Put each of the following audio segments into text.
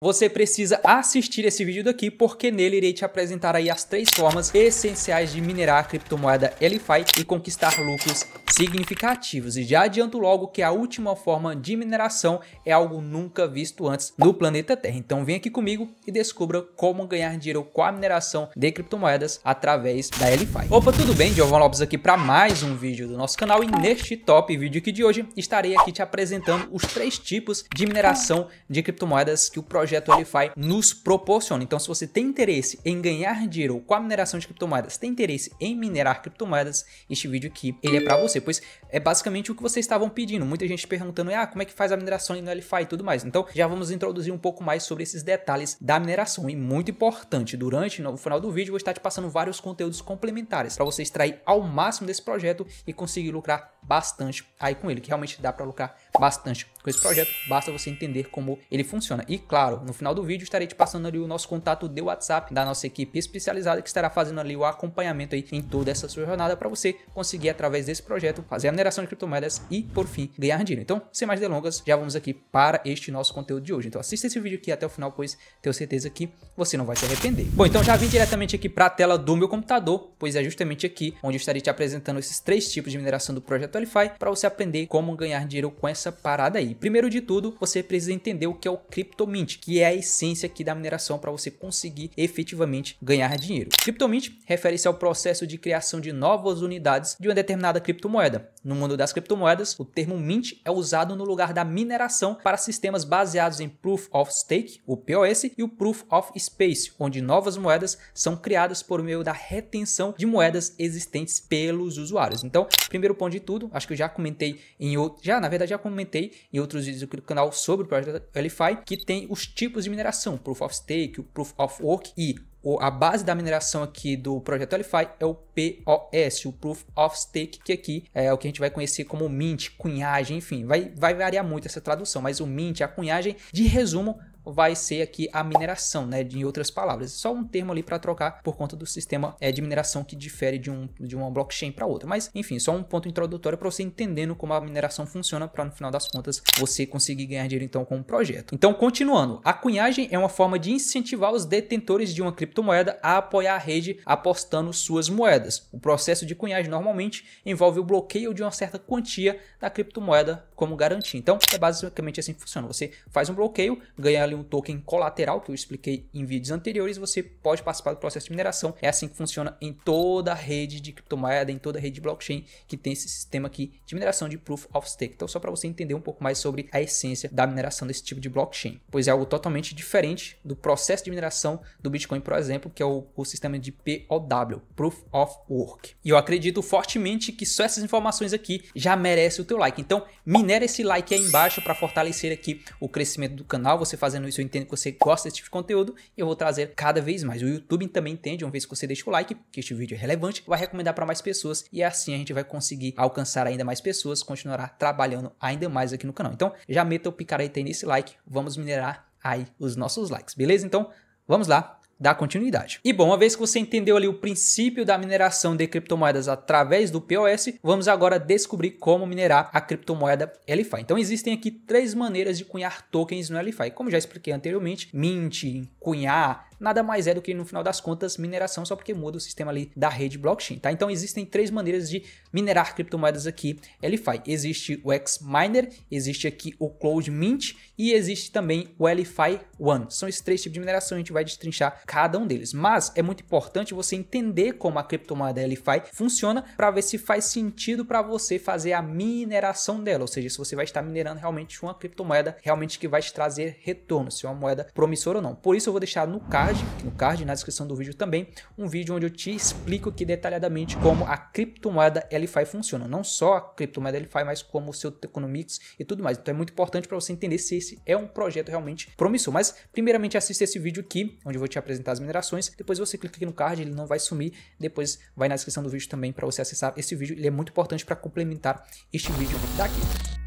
Você precisa assistir esse vídeo daqui porque nele irei te apresentar aí as três formas essenciais de minerar a criptomoeda LFI e conquistar lucros significativos. E já adianto logo que a última forma de mineração é algo nunca visto antes no planeta Terra. Então vem aqui comigo e descubra como ganhar dinheiro com a mineração de criptomoedas através da LFI. Opa, tudo bem? Giovanni Lopes aqui para mais um vídeo do nosso canal e neste top vídeo aqui de hoje estarei aqui te apresentando os três tipos de mineração de criptomoedas que o projeto projeto Alifi nos proporciona. Então, se você tem interesse em ganhar dinheiro com a mineração de criptomoedas, tem interesse em minerar criptomoedas, este vídeo aqui ele é para você, pois é basicamente o que vocês estavam pedindo. Muita gente perguntando, ah, como é que faz a mineração no Alifi? e tudo mais. Então, já vamos introduzir um pouco mais sobre esses detalhes da mineração e muito importante, durante no final do vídeo vou estar te passando vários conteúdos complementares para você extrair ao máximo desse projeto e conseguir lucrar bastante aí com ele, que realmente dá para lucrar bastante com esse projeto, basta você entender como ele funciona. E claro, no final do vídeo estarei te passando ali o nosso contato de WhatsApp da nossa equipe especializada que estará fazendo ali o acompanhamento aí em toda essa sua jornada para você conseguir através desse projeto fazer a mineração de criptomoedas e por fim ganhar dinheiro. Então, sem mais delongas, já vamos aqui para este nosso conteúdo de hoje. Então, assista esse vídeo aqui até o final, pois tenho certeza que você não vai se arrepender. Bom, então já vim diretamente aqui para a tela do meu computador, pois é justamente aqui onde eu estarei te apresentando esses três tipos de mineração do projeto Alify para você aprender como ganhar dinheiro com essa essa parada aí. Primeiro de tudo, você precisa entender o que é o CryptoMint, que é a essência aqui da mineração para você conseguir efetivamente ganhar dinheiro. CryptoMint refere-se ao processo de criação de novas unidades de uma determinada criptomoeda. No mundo das criptomoedas, o termo mint é usado no lugar da mineração para sistemas baseados em Proof of Stake, o POS, e o Proof of Space, onde novas moedas são criadas por meio da retenção de moedas existentes pelos usuários. Então, primeiro ponto de tudo, acho que eu já comentei em outro, já na verdade já comentei em outros vídeos do canal sobre o projeto Elify, que tem os tipos de mineração, Proof of Stake, Proof of Work e a base da mineração aqui do projeto LFI é o POS, o Proof of Stake, que aqui é o que a gente vai conhecer como mint, cunhagem, enfim, vai, vai variar muito essa tradução, mas o mint, é a cunhagem, de resumo, vai ser aqui a mineração, né? Em outras palavras, só um termo ali para trocar por conta do sistema é, de mineração que difere de, um, de uma blockchain para outra. Mas, enfim, só um ponto introdutório para você entendendo como a mineração funciona para no final das contas você conseguir ganhar dinheiro então com o um projeto. Então, continuando, a cunhagem é uma forma de incentivar os detentores de uma criptomoeda a apoiar a rede apostando suas moedas. O processo de cunhagem normalmente envolve o bloqueio de uma certa quantia da criptomoeda como garantia. Então, é basicamente assim que funciona. Você faz um bloqueio, ganha ali um token colateral, que eu expliquei em vídeos anteriores, você pode participar do processo de mineração. É assim que funciona em toda a rede de criptomoeda, em toda a rede de blockchain que tem esse sistema aqui de mineração de Proof of Stake. Então, só para você entender um pouco mais sobre a essência da mineração desse tipo de blockchain, pois é algo totalmente diferente do processo de mineração do Bitcoin, por exemplo, que é o, o sistema de POW, Proof of Work. E eu acredito fortemente que só essas informações aqui já merece o teu like. Então, mina Remunera esse like aí embaixo para fortalecer aqui o crescimento do canal. Você fazendo isso, eu entendo que você gosta desse tipo de conteúdo e eu vou trazer cada vez mais. O YouTube também entende, uma vez que você deixa o like, que este vídeo é relevante, vai recomendar para mais pessoas e assim a gente vai conseguir alcançar ainda mais pessoas, continuará trabalhando ainda mais aqui no canal. Então, já meta o picareta aí nesse like, vamos minerar aí os nossos likes, beleza? Então, vamos lá, dar continuidade. E bom, uma vez que você entendeu ali o princípio da mineração de criptomoedas através do POS, vamos agora descobrir como minerar a criptomoeda LFI. Então existem aqui três maneiras de cunhar tokens no LFI. Como já expliquei anteriormente, mint, cunhar, nada mais é do que, no final das contas, mineração, só porque muda o sistema ali da rede blockchain, tá? Então existem três maneiras de minerar criptomoedas aqui, LFI. Existe o X-Miner, existe aqui o Cloud Mint e existe também o LFI One. São esses três tipos de mineração, a gente vai destrinchar cada um deles. Mas é muito importante você entender como a criptomoeda LFI funciona para ver se faz sentido para você fazer a mineração dela, ou seja, se você vai estar minerando realmente uma criptomoeda realmente que vai te trazer retorno, se é uma moeda promissora ou não. Por isso eu vou deixar no card card, no card, na descrição do vídeo também, um vídeo onde eu te explico aqui detalhadamente como a criptomoeda LFI funciona. Não só a criptomoeda LFI, mas como o seu economics e tudo mais. Então é muito importante para você entender se esse é um projeto realmente promissor. Mas primeiramente assista esse vídeo aqui, onde eu vou te apresentar as minerações. Depois você clica aqui no card, ele não vai sumir. Depois vai na descrição do vídeo também para você acessar esse vídeo. Ele é muito importante para complementar este vídeo daqui.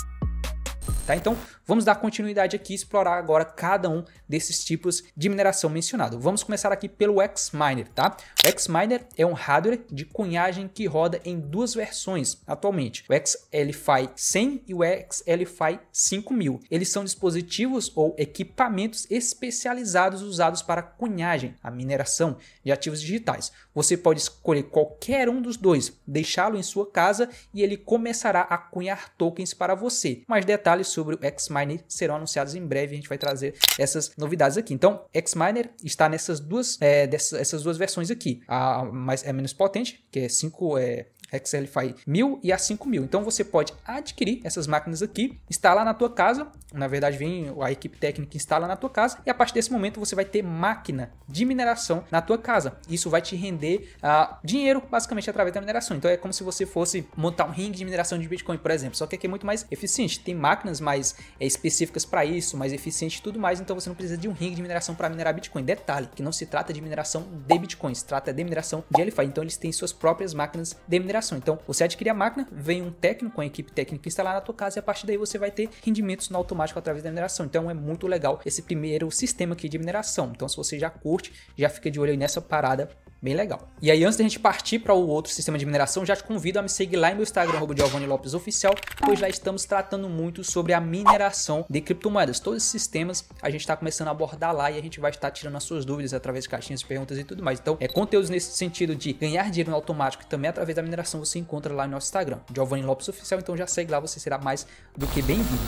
Tá? Então, vamos dar continuidade aqui e explorar agora cada um desses tipos de mineração mencionado. Vamos começar aqui pelo X-Miner, tá? O X-Miner é um hardware de cunhagem que roda em duas versões atualmente, o XLFI 100 e o XLFI 5000. Eles são dispositivos ou equipamentos especializados usados para cunhagem, a mineração de ativos digitais. Você pode escolher qualquer um dos dois, deixá-lo em sua casa e ele começará a cunhar tokens para você. Mais detalhes sobre o Xminer serão anunciados em breve, a gente vai trazer essas novidades aqui. Então, Xminer está nessas duas, é, dessas, essas duas versões aqui. A mais, é menos potente, que é 5 é, XLFI 1000 e a 5000. Então você pode adquirir essas máquinas aqui, instalar na tua casa, na verdade vem a equipe técnica instala na tua casa e a partir desse momento você vai ter máquina de mineração na tua casa. Isso vai te render uh, dinheiro basicamente através da mineração. Então é como se você fosse montar um ringue de mineração de Bitcoin, por exemplo. Só que aqui é muito mais eficiente, tem máquinas mais é, específicas para isso, mais eficiente e tudo mais. Então você não precisa de um ringue de mineração para minerar Bitcoin. Detalhe que não se trata de mineração de Bitcoin, se trata de mineração de LFI. Então eles têm suas próprias máquinas de mineração operação. Então, você adquire a máquina, vem um técnico, uma equipe técnica instalar na tua casa e a partir daí você vai ter rendimentos no automático através da mineração. Então, é muito legal esse primeiro sistema aqui de mineração. Então, se você já curte, já fica de olho aí nessa parada Bem legal. E aí, antes da gente partir para o outro sistema de mineração, já te convido a me seguir lá no meu Instagram, Giovanni Lopes Oficial, pois lá estamos tratando muito sobre a mineração de criptomoedas. Todos esses temas a gente está começando a abordar lá e a gente vai estar tirando as suas dúvidas através de caixinhas de perguntas e tudo mais. Então, é conteúdos nesse sentido de ganhar dinheiro no automático e também através da mineração você encontra lá no nosso Instagram, Giovanni Lopes Oficial. Então já segue lá, você será mais do que bem-vindo.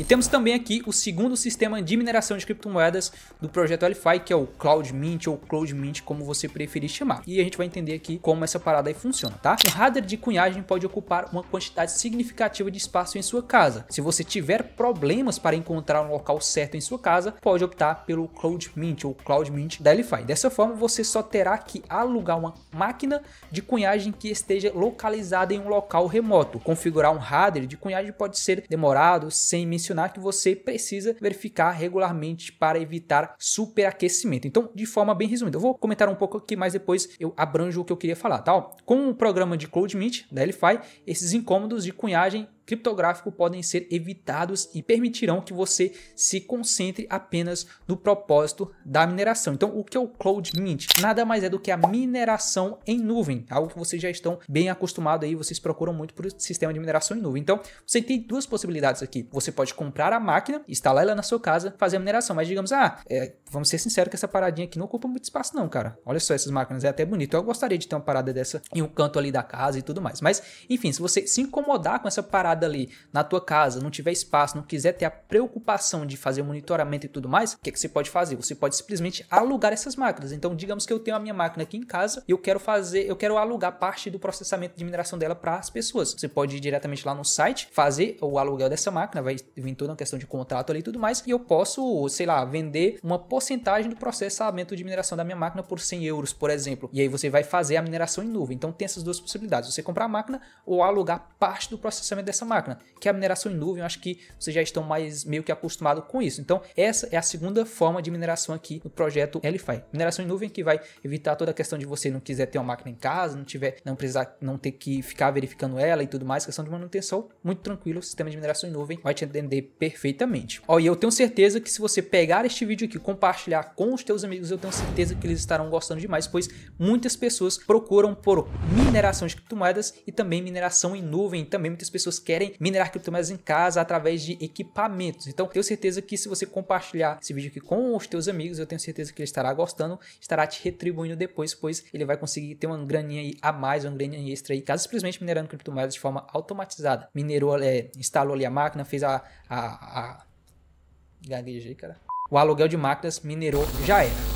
E temos também aqui o segundo sistema de mineração de criptomoedas do projeto LFI, que é o Cloud Mint ou Cloud Mint, como você preferir chamar. E a gente vai entender aqui como essa parada aí funciona, tá? Um hardware de cunhagem pode ocupar uma quantidade significativa de espaço em sua casa. Se você tiver problemas para encontrar um local certo em sua casa, pode optar pelo Cloud Mint ou Cloud Mint da LFI. Dessa forma, você só terá que alugar uma máquina de cunhagem que esteja localizada em um local remoto. Configurar um hardware de cunhagem pode ser demorado, sem mencionar mencionar que você precisa verificar regularmente para evitar superaquecimento. Então, de forma bem resumida, eu vou comentar um pouco aqui, mas depois eu abranjo o que eu queria falar, tá? Ó, com o programa de Cloud Meet da Elify, esses incômodos de cunhagem criptográfico podem ser evitados e permitirão que você se concentre apenas no propósito da mineração. Então, o que é o Cloud Mint? Nada mais é do que a mineração em nuvem, algo que vocês já estão bem acostumados aí, vocês procuram muito por sistema de mineração em nuvem. Então, você tem duas possibilidades aqui. Você pode comprar a máquina, instalar ela na sua casa, fazer a mineração, mas digamos, ah, é, vamos ser sinceros que essa paradinha aqui não ocupa muito espaço não, cara. Olha só essas máquinas, é até bonito. Eu gostaria de ter uma parada dessa em um canto ali da casa e tudo mais. Mas, enfim, se você se incomodar com essa parada parada ali na tua casa, não tiver espaço, não quiser ter a preocupação de fazer monitoramento e tudo mais, o que, é que você pode fazer? Você pode simplesmente alugar essas máquinas. Então, digamos que eu tenho a minha máquina aqui em casa e eu quero fazer, eu quero alugar parte do processamento de mineração dela para as pessoas. Você pode ir diretamente lá no site, fazer o aluguel dessa máquina, vai vir toda uma questão de contrato ali e tudo mais, e eu posso, sei lá, vender uma porcentagem do processamento de mineração da minha máquina por 100 euros, por exemplo. E aí você vai fazer a mineração em nuvem. Então, tem essas duas possibilidades: você comprar a máquina ou alugar parte do processamento dessa máquina, que é a mineração em nuvem. Eu acho que vocês já estão mais meio que acostumados com isso. Então, essa é a segunda forma de mineração aqui no projeto LFI. Mineração em nuvem que vai evitar toda a questão de você não quiser ter uma máquina em casa, não tiver, não precisar, não ter que ficar verificando ela e tudo mais, questão de manutenção, muito tranquilo, o sistema de mineração em nuvem vai te entender perfeitamente. Ó, e eu tenho certeza que se você pegar este vídeo aqui, compartilhar com os teus amigos, eu tenho certeza que eles estarão gostando demais, pois muitas pessoas procuram por mineração de criptomoedas e também mineração em nuvem, também muitas pessoas querem querem minerar criptomoedas em casa através de equipamentos. Então, tenho certeza que se você compartilhar esse vídeo aqui com os teus amigos, eu tenho certeza que ele estará gostando, estará te retribuindo depois, pois ele vai conseguir ter uma graninha aí a mais, uma graninha extra aí, caso simplesmente minerando criptomoedas de forma automatizada. Minerou, é, instalou ali a máquina, fez a... a, a... Gaguejei, cara. O aluguel de máquinas minerou, já era.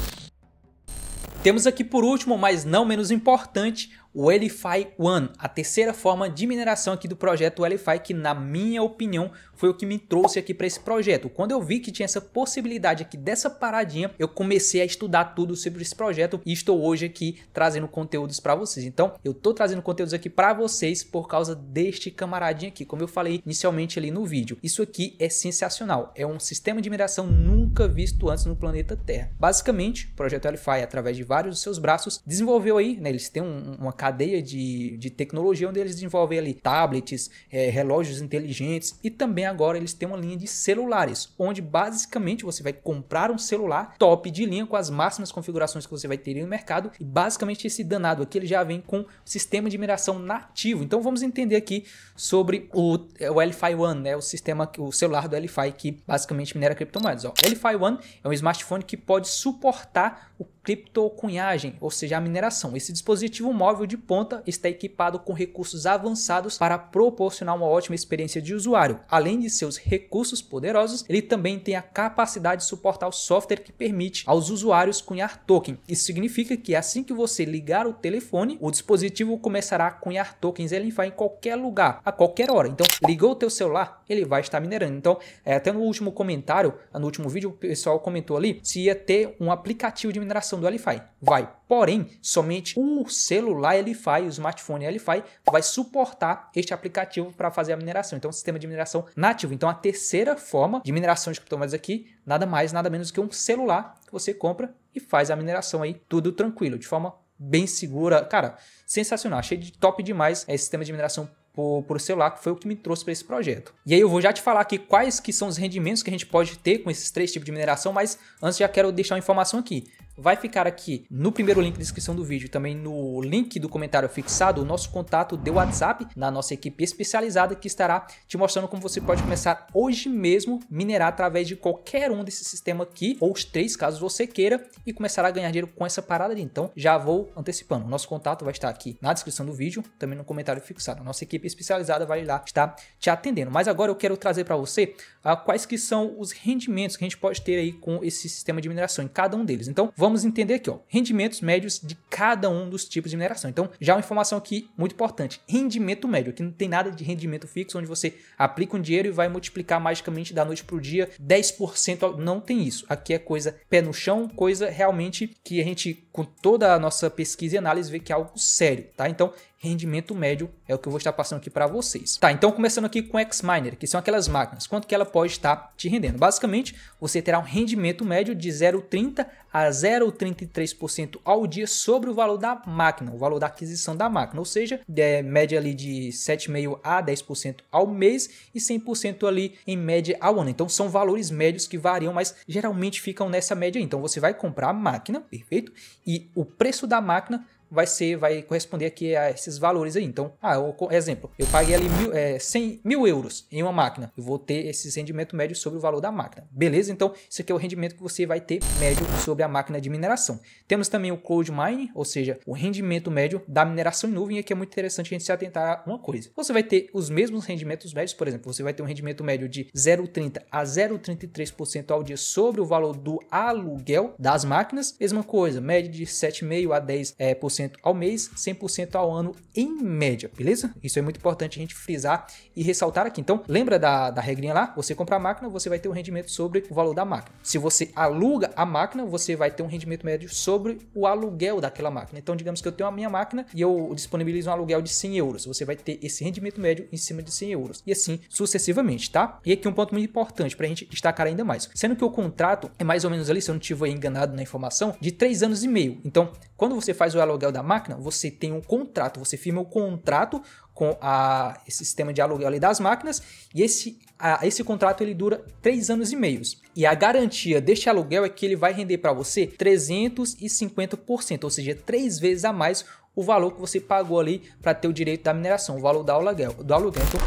Temos aqui por último, mas não menos importante, o Elify One, a terceira forma de mineração aqui do projeto Elify, que na minha opinião foi o que me trouxe aqui para esse projeto. Quando eu vi que tinha essa possibilidade aqui dessa paradinha, eu comecei a estudar tudo sobre esse projeto e estou hoje aqui trazendo conteúdos para vocês. Então, eu estou trazendo conteúdos aqui para vocês por causa deste camaradinho aqui, como eu falei inicialmente ali no vídeo. Isso aqui é sensacional, é um sistema de mineração nunca visto antes no planeta Terra. Basicamente, o projeto Elify, através de vários dos seus braços, desenvolveu aí, né, eles têm um, uma cadeia de, de tecnologia onde eles desenvolvem ali tablets, é, relógios inteligentes e também agora eles têm uma linha de celulares, onde basicamente você vai comprar um celular top de linha com as máximas configurações que você vai ter no mercado e basicamente esse danado aqui ele já vem com sistema de mineração nativo. Então vamos entender aqui sobre o, é, o LFI One, né, o sistema, o celular do LFI que basicamente minera criptomoedas. O LFI One é um smartphone que pode suportar o criptocunhagem, ou seja, a mineração. Esse dispositivo móvel de ponta está equipado com recursos avançados para proporcionar uma ótima experiência de usuário. Além de seus recursos poderosos, ele também tem a capacidade de suportar o software que permite aos usuários cunhar token. Isso significa que assim que você ligar o telefone, o dispositivo começará a cunhar tokens ele vai em qualquer lugar, a qualquer hora. Então, ligou o teu celular, ele vai estar minerando. Então, é, até no último comentário, no último vídeo, o pessoal comentou ali se ia ter um aplicativo de mineração atualização do Wi-Fi. Vai. Porém, somente o celular Wi-Fi, o smartphone Wi-Fi, vai suportar este aplicativo para fazer a mineração. Então, é sistema de mineração nativo. Então, a terceira forma de mineração de criptomoedas aqui, nada mais, nada menos que um celular que você compra e faz a mineração aí, tudo tranquilo, de forma bem segura. Cara, sensacional. Achei de top demais esse sistema de mineração por, por celular, que foi o que me trouxe para esse projeto. E aí eu vou já te falar aqui quais que são os rendimentos que a gente pode ter com esses três tipos de mineração, mas antes já quero deixar uma informação aqui vai ficar aqui no primeiro link da descrição do vídeo, também no link do comentário fixado, o nosso contato de WhatsApp na nossa equipe especializada que estará te mostrando como você pode começar hoje mesmo minerar através de qualquer um desse sistema aqui, ou os três caso você queira, e começar a ganhar dinheiro com essa parada ali. Então já vou antecipando, o nosso contato vai estar aqui na descrição do vídeo, também no comentário fixado. nossa equipe especializada vai lá estar te atendendo. Mas agora eu quero trazer para você ah, quais que são os rendimentos que a gente pode ter aí com esse sistema de mineração em cada um deles. Então, vamos vamos entender aqui, ó, rendimentos médios de cada um dos tipos de mineração. Então, já é uma informação aqui muito importante: rendimento médio, que não tem nada de rendimento fixo, onde você aplica um dinheiro e vai multiplicar magicamente da noite para o dia 10%. Não tem isso. Aqui é coisa pé no chão, coisa realmente que a gente com toda a nossa pesquisa e análise, ver que é algo sério, tá? Então, rendimento médio é o que eu vou estar passando aqui para vocês. Tá, então começando aqui com Xminer, que são aquelas máquinas, quanto que ela pode estar te rendendo? Basicamente, você terá um rendimento médio de 0,30 a 0,33% ao dia sobre o valor da máquina, o valor da aquisição da máquina, ou seja, é, média ali de 7,5 a 10% ao mês e 100% ali em média ao ano. Então são valores médios que variam, mas geralmente ficam nessa média. Então você vai comprar a máquina, perfeito? e o preço da máquina vai ser, vai corresponder aqui a esses valores aí. Então, ah, eu, exemplo, eu paguei ali mil, é, eh, 100 mil euros em uma máquina, eu vou ter esse rendimento médio sobre o valor da máquina, beleza? Então, isso aqui é o rendimento que você vai ter médio sobre a máquina de mineração. Temos também o Cloud Mining, ou seja, o rendimento médio da mineração em nuvem, e aqui é muito interessante a gente se atentar a uma coisa. Você vai ter os mesmos rendimentos médios, por exemplo, você vai ter um rendimento médio de 0,30 a 0,33% ao dia sobre o valor do aluguel das máquinas, mesma coisa, média de 7,5 a 10% é, eh, ao mês, 100% ao ano em média, beleza? Isso é muito importante a gente frisar e ressaltar aqui. Então, lembra da, da regrinha lá? Você compra a máquina, você vai ter um rendimento sobre o valor da máquina. Se você aluga a máquina, você vai ter um rendimento médio sobre o aluguel daquela máquina. Então, digamos que eu tenho a minha máquina e eu disponibilizo um aluguel de 100 euros. Você vai ter esse rendimento médio em cima de 100 euros. E assim sucessivamente, tá? E aqui um ponto muito importante para a gente destacar ainda mais. Sendo que o contrato é mais ou menos ali, se eu não estiver enganado na informação, de 3 anos e meio. Então, quando você faz o aluguel aluguel da máquina, você tem um contrato, você firma o um contrato com a, esse sistema de aluguel ali das máquinas e esse, a, esse contrato ele dura três anos e meio. E a garantia deste aluguel é que ele vai render para você 350%, ou seja, três vezes a mais o valor que você pagou ali para ter o direito da mineração, o valor do aluguel. Do aluguel. Então,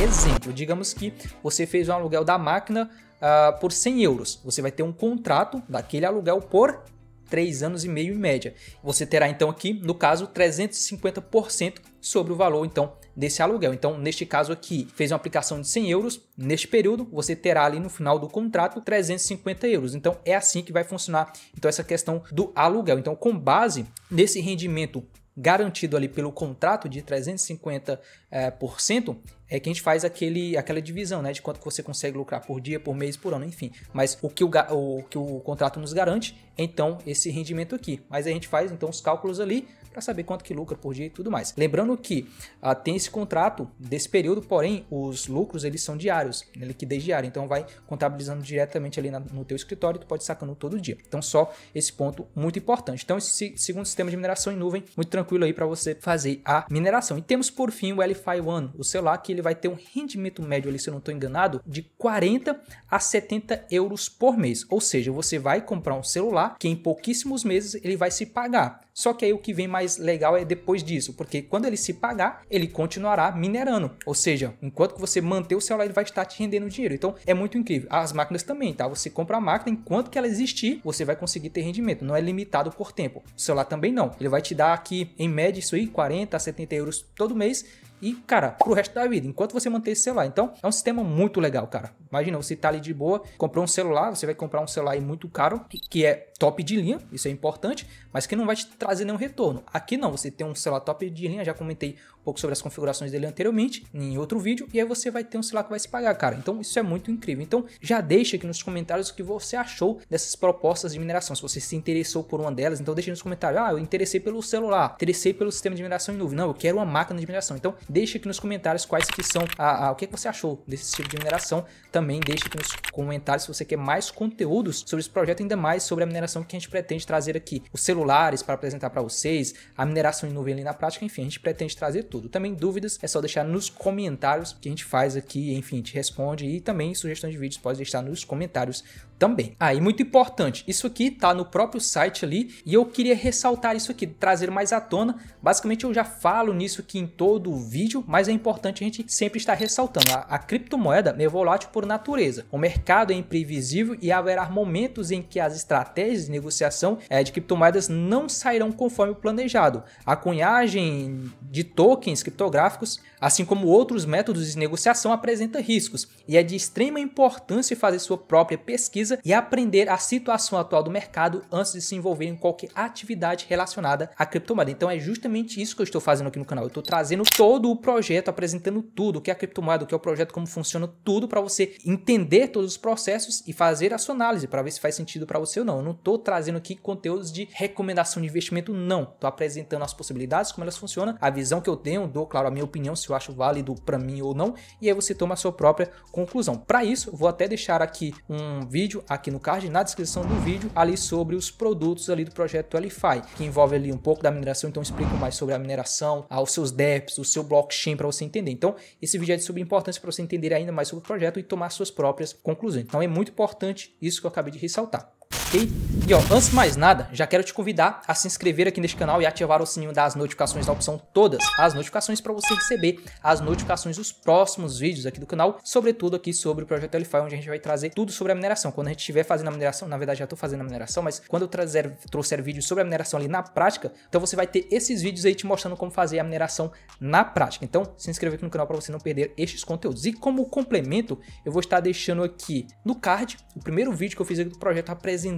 Exemplo, digamos que você fez um aluguel da máquina uh, por 100 euros. Você vai ter um contrato daquele aluguel por 3 anos e meio em média. Você terá então aqui, no caso, 350% sobre o valor então desse aluguel. Então, neste caso aqui, fez uma aplicação de 100 euros, neste período você terá ali no final do contrato 350 euros. Então, é assim que vai funcionar então essa questão do aluguel. Então, com base nesse rendimento garantido ali pelo contrato de 350%, é, eh, por cento, é que a gente faz aquele, aquela divisão, né? De quanto que você consegue lucrar por dia, por mês, por ano, enfim. Mas o que o, o que o contrato nos garante, então, esse rendimento aqui. Mas a gente faz, então, os cálculos ali para saber quanto que lucra por dia e tudo mais. Lembrando que ah, tem esse contrato desse período, porém os lucros eles são diários, né, liquidez diária, então vai contabilizando diretamente ali na, no teu escritório, tu pode sacando todo dia. Então só esse ponto muito importante. Então esse segundo sistema de mineração em nuvem, muito tranquilo aí para você fazer a mineração. E temos por fim o LFI One, o celular que ele vai ter um rendimento médio ali, se eu não estou enganado, de 40 a 70 euros por mês. Ou seja, você vai comprar um celular que em pouquíssimos meses ele vai se pagar. Só que aí o que vem mais mais legal é depois disso, porque quando ele se pagar, ele continuará minerando. Ou seja, enquanto que você manter o celular, ele vai estar te rendendo dinheiro. Então é muito incrível. As máquinas também, tá? Você compra a máquina, enquanto que ela existir, você vai conseguir ter rendimento. Não é limitado por tempo. O celular também não. Ele vai te dar aqui, em média, isso aí, 40 a 70 euros todo mês e, cara, pro resto da vida, enquanto você manter esse celular. Então, é um sistema muito legal, cara. Imagina, você tá ali de boa, comprou um celular, você vai comprar um celular aí muito caro, que é top de linha, isso é importante, mas que não vai te trazer nenhum retorno. Aqui não, você tem um celular top de linha, já comentei pouco sobre as configurações dele anteriormente em outro vídeo, e aí você vai ter um celular que vai se pagar, cara. Então isso é muito incrível. Então já deixa aqui nos comentários o que você achou dessas propostas de mineração. Se você se interessou por uma delas, então deixa nos comentários. Ah, eu interessei pelo celular, interessei pelo sistema de mineração em nuvem. Não, eu quero uma máquina de mineração. Então deixa aqui nos comentários quais que são, a, a o que, que você achou desse tipo de mineração. Também deixa aqui nos comentários se você quer mais conteúdos sobre esse projeto, ainda mais sobre a mineração que a gente pretende trazer aqui. Os celulares para apresentar para vocês, a mineração em nuvem ali na prática, enfim, a gente pretende trazer tudo tudo. Também dúvidas é só deixar nos comentários que a gente faz aqui, enfim, te responde e também sugestões de vídeos pode deixar nos comentários também. Ah, e muito importante, isso aqui tá no próprio site ali e eu queria ressaltar isso aqui, trazer mais à tona. Basicamente eu já falo nisso aqui em todo o vídeo, mas é importante a gente sempre estar ressaltando. A, a criptomoeda é volátil por natureza. O mercado é imprevisível e haverá momentos em que as estratégias de negociação é, de criptomoedas não sairão conforme o planejado. A cunhagem de token tokens criptográficos, assim como outros métodos de negociação, apresenta riscos e é de extrema importância fazer sua própria pesquisa e aprender a situação atual do mercado antes de se envolver em qualquer atividade relacionada à criptomoeda. Então é justamente isso que eu estou fazendo aqui no canal. Eu estou trazendo todo o projeto, apresentando tudo, o que é a criptomoeda, o que é o projeto, como funciona tudo para você entender todos os processos e fazer a sua análise para ver se faz sentido para você ou não. Eu não estou trazendo aqui conteúdos de recomendação de investimento, não. Estou apresentando as possibilidades, como elas funcionam, a visão que eu tenho, dou, claro, a minha opinião, se eu acho válido para mim ou não, e aí você toma a sua própria conclusão. Para isso, vou até deixar aqui um vídeo aqui no card, na descrição do vídeo, ali sobre os produtos ali do projeto Alify, que envolve ali um pouco da mineração, então explico mais sobre a mineração, os seus DEPs, o seu blockchain para você entender. Então, esse vídeo é de suma importância para você entender ainda mais sobre o projeto e tomar suas próprias conclusões. Então, é muito importante isso que eu acabei de ressaltar ok? E ó, antes de mais nada, já quero te convidar a se inscrever aqui neste canal e ativar o sininho das notificações da opção todas, as notificações para você receber as notificações dos próximos vídeos aqui do canal, sobretudo aqui sobre o projeto LFI, onde a gente vai trazer tudo sobre a mineração. Quando a gente estiver fazendo a mineração, na verdade já estou fazendo a mineração, mas quando eu trazer, trouxer vídeos sobre a mineração ali na prática, então você vai ter esses vídeos aí te mostrando como fazer a mineração na prática. Então, se inscrever aqui no canal para você não perder estes conteúdos. E como complemento, eu vou estar deixando aqui no card o primeiro vídeo que eu fiz aqui do projeto apresentando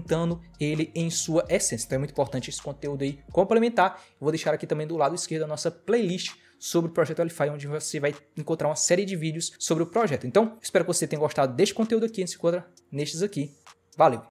ele em sua essência. Então é muito importante esse conteúdo aí complementar. Eu vou deixar aqui também do lado esquerdo a nossa playlist sobre o projeto Alify, onde você vai encontrar uma série de vídeos sobre o projeto. Então, espero que você tenha gostado deste conteúdo aqui. A gente se encontra nestes aqui. Valeu!